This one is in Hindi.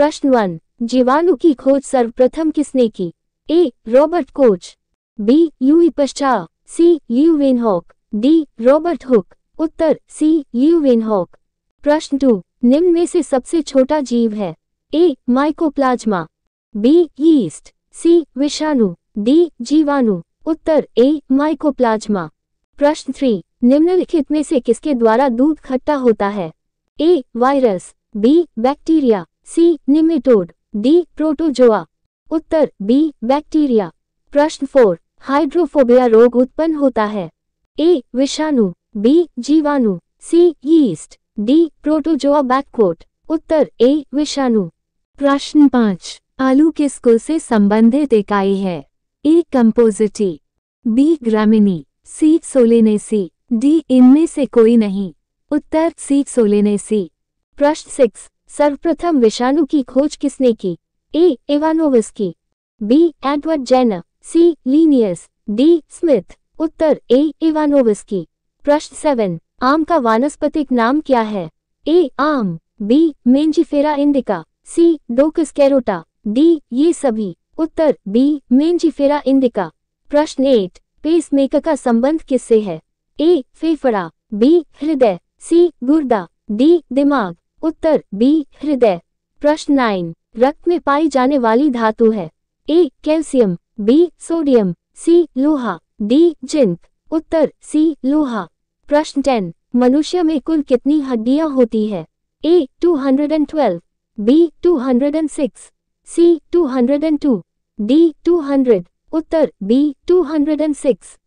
प्रश्न वन जीवाणु की खोज सर्वप्रथम किसने की ए रॉबर्ट कोच बी यू पश्चा C Leeuwenhoek D Robert Hooke उत्तर सी यू वेनहॉक प्रश्न टू निम्न में से सबसे छोटा जीव है A mycoplasma B yeast C विषाणु डी जीवाणु उत्तर ए माइकोप्लाज्मा प्रश्न थ्री निम्नलिखित में से किसके द्वारा दूध खट्टा होता है A virus B bacteria C nematode D protozoa उत्तर बी बैक्टीरिया प्रश्न फोर हाइड्रोफोबिया रोग उत्पन्न होता है ए विषाणु बी जीवाणु सी यीस्ट डी प्रोटोजोआ बैककोट उत्तर ए विषाणु प्रश्न पाँच आलू किस कुल से संबंधित इकाई है A compositae B gramineae C solanaceae D इनमें से कोई नहीं उत्तर सी सोलेनेसी प्रश्न सिक्स सर्वप्रथम विषाणु की खोज किसने की ए एवानोविस की B Edward Jenner C Linnaeus D Smith उत्तर ए एवानोविस की प्रश्न सेवन आम का वानस्पतिक नाम क्या है ए आम B Mangifera indica C Daucus carota D ये सभी उत्तर बी मेंजीफेरा इंडिका प्रश्न एट पेस मेकर का संबंध किससे है ए फेफड़ा बी हृदय सी गुर्दा डी दिमाग उत्तर बी हृदय प्रश्न नाइन रक्त में पाई जाने वाली धातु है A calcium B sodium C लोहा डी जिंक उत्तर सी लोहा प्रश्न टेन मनुष्य में कुल कितनी हड्डियां होती है ए 212, बी 206, सी 202, डी 200, उत्तर बी 206,